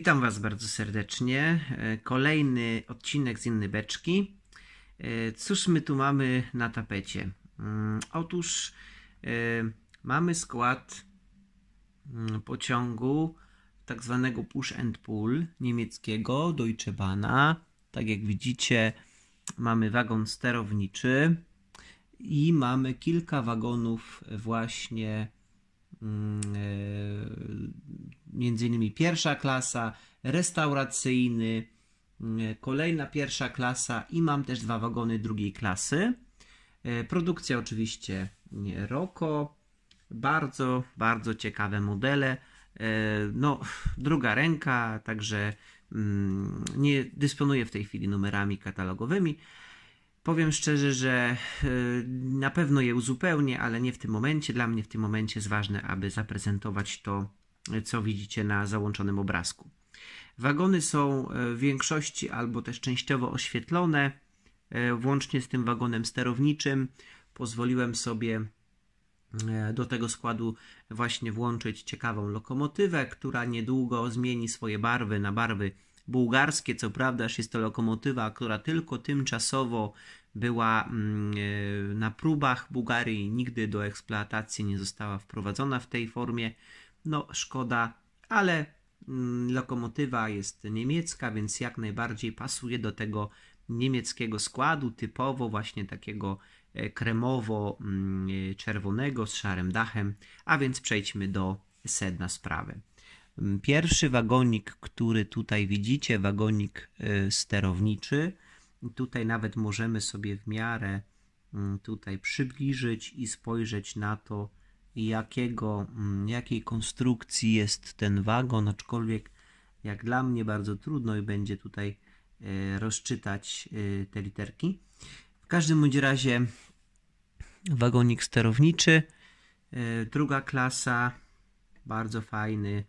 Witam Was bardzo serdecznie. E, kolejny odcinek z innej beczki. E, cóż my tu mamy na tapecie? Mm, otóż e, mamy skład mm, pociągu tak zwanego push and pull niemieckiego Deutsche Bahna. Tak jak widzicie, mamy wagon sterowniczy i mamy kilka wagonów właśnie Mm, e, między innymi pierwsza klasa, restauracyjny, mm, e, kolejna pierwsza klasa i mam też dwa wagony drugiej klasy. E, produkcja oczywiście mm, Roko, bardzo, bardzo ciekawe modele. No, druga ręka, także nie dysponuję w tej chwili numerami katalogowymi, Powiem szczerze, że e, na pewno je uzupełnię, ale nie w tym momencie. Dla mnie w tym momencie jest ważne, aby zaprezentować to, co widzicie na załączonym obrazku. Wagony są e, w większości albo też częściowo oświetlone, e, włącznie z tym wagonem sterowniczym. Pozwoliłem sobie do tego składu właśnie włączyć ciekawą lokomotywę, która niedługo zmieni swoje barwy na barwy bułgarskie. Co prawda, jest to lokomotywa, która tylko tymczasowo była mm, e, na próbach Bułgarii, nigdy do eksploatacji nie została wprowadzona w tej formie. No szkoda, ale mm, lokomotywa jest niemiecka, więc jak najbardziej pasuje do tego niemieckiego składu, typowo właśnie takiego e, kremowo-czerwonego mm, e, z szarym dachem. A więc przejdźmy do sedna sprawy. Pierwszy wagonik, który tutaj widzicie, wagonik sterowniczy, Tutaj nawet możemy sobie w miarę mm, tutaj przybliżyć i spojrzeć na to, jakiego, mm, jakiej konstrukcji jest ten wagon, aczkolwiek jak dla mnie bardzo trudno i będzie tutaj e, rozczytać e, te literki. W każdym bądź razie wagonik sterowniczy, e, druga klasa, bardzo fajny,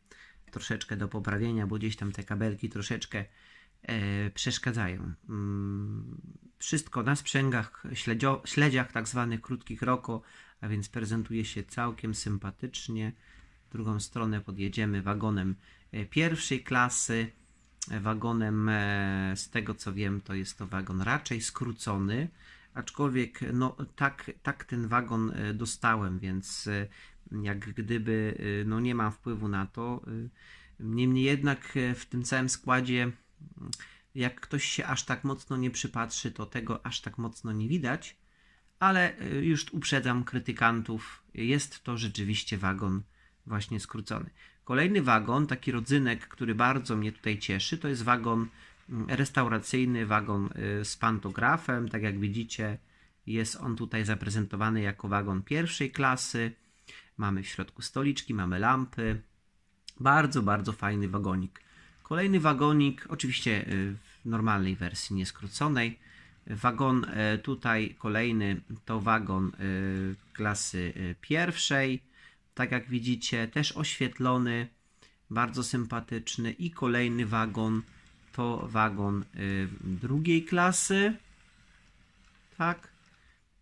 troszeczkę do poprawienia, bo gdzieś tam te kabelki troszeczkę E, przeszkadzają. Mm, wszystko na sprzęgach, śledzio, śledziach tak zwanych krótkich roko, a więc prezentuje się całkiem sympatycznie. W drugą stronę podjedziemy wagonem e, pierwszej klasy. E, wagonem, z tego co wiem, to jest to wagon raczej skrócony, aczkolwiek no, tak, tak ten wagon dostałem, więc jak gdyby no, nie mam wpływu na to. Niemniej jednak w tym całym składzie jak ktoś się aż tak mocno nie przypatrzy, to tego aż tak mocno nie widać, ale y, już uprzedzam krytykantów, jest to rzeczywiście wagon właśnie skrócony. Kolejny wagon, taki rodzynek, który bardzo mnie tutaj cieszy, to jest wagon mm, restauracyjny, wagon y, z pantografem. Tak jak widzicie, jest on tutaj zaprezentowany jako wagon pierwszej klasy. Mamy w środku stoliczki, mamy lampy. Bardzo, bardzo fajny wagonik. Kolejny wagonik, oczywiście y, w normalnej wersji, nieskróconej. Wagon y, tutaj kolejny to wagon y, klasy pierwszej. Tak jak widzicie, też oświetlony, bardzo sympatyczny. I kolejny wagon to wagon drugiej klasy. Tak.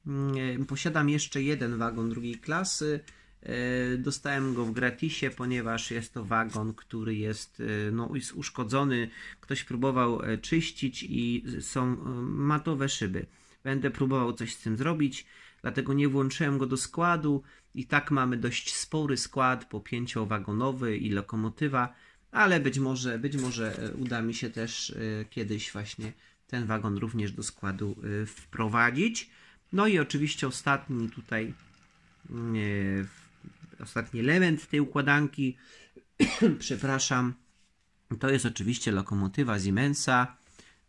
Mm, posiadam jeszcze jeden wagon drugiej klasy E, dostałem go w gratisie, ponieważ jest to wagon, który jest, e, no, jest uszkodzony. Ktoś próbował e, czyścić i są matowe szyby. Będę próbował coś z tym zrobić, dlatego nie włączyłem go do składu. I tak mamy dość spory skład, po pięciowagonowy i lokomotywa, ale być może, być może uda mi się też kiedyś właśnie ten wagon również do składu wprowadzić. No i oczywiście ostatni tutaj ostatni element tej układanki, przepraszam, to jest oczywiście lokomotywa Siemensa,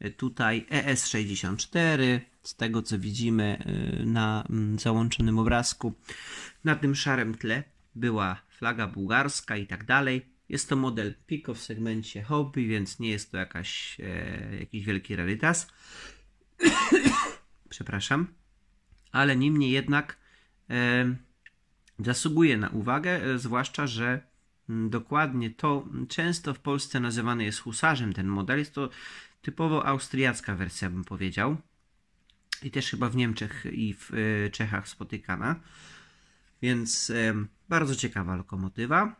e, tutaj e ES64, z tego co widzimy e, na mm, załączonym obrazku. Na tym szarym tle była flaga bułgarska i tak dalej. Jest to model Pico w segmencie hobby, więc nie jest to jakaś, e, jakiś wielki rarytas. Przepraszam. Ale niemniej jednak e, zasługuje na uwagę, e, zwłaszcza, że mm, dokładnie to często w Polsce nazywany jest husarzem ten model. Jest to typowo austriacka wersja, bym powiedział. I też chyba w Niemczech i w e, Czechach spotykana. Więc bardzo ciekawa lokomotywa.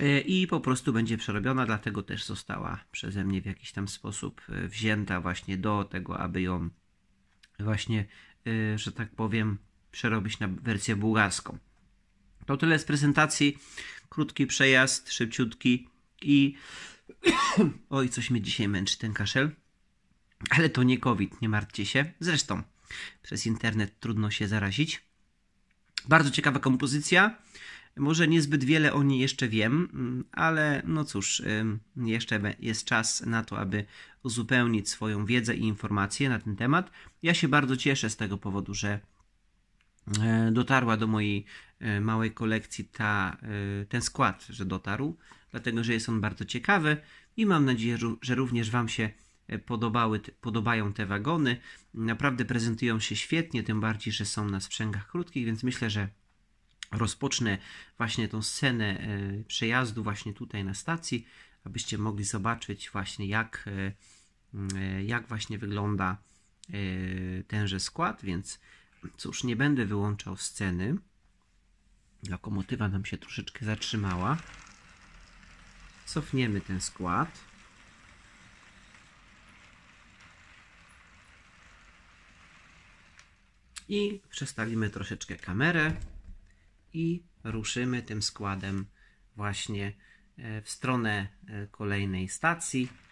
E, I po prostu będzie przerobiona, dlatego też została przeze mnie w jakiś tam sposób wzięta właśnie do tego, aby ją właśnie, że tak powiem, przerobić na wersję bułgarską. To tyle z prezentacji. Krótki przejazd, szybciutki i. Oj, coś mnie dzisiaj męczy ten kaszel. Ale to nie COVID, nie martwcie się. Zresztą przez internet trudno się zarazić. Bardzo ciekawa kompozycja. Może niezbyt wiele o niej jeszcze wiem, mm, ale no cóż, jeszcze jest czas na to, aby uzupełnić swoją wiedzę i informacje na ten temat. Ja się bardzo cieszę z tego powodu, że E, dotarła do mojej e, małej kolekcji ta, e, ten skład, że dotarł, dlatego że jest on bardzo ciekawy i mam nadzieję, że również Wam się podobały, podobają te wagony. Naprawdę prezentują się świetnie, tym bardziej, że są na sprzęgach krótkich, więc myślę, że rozpocznę właśnie tą scenę przejazdu właśnie tutaj na stacji, abyście mogli zobaczyć właśnie jak, jak właśnie wygląda tenże skład, więc Cóż, nie będę wyłączał sceny. Lokomotywa nam się troszeczkę zatrzymała. Cofniemy ten skład. I przestawimy troszeczkę kamerę i ruszymy tym składem właśnie e, w stronę e, kolejnej stacji.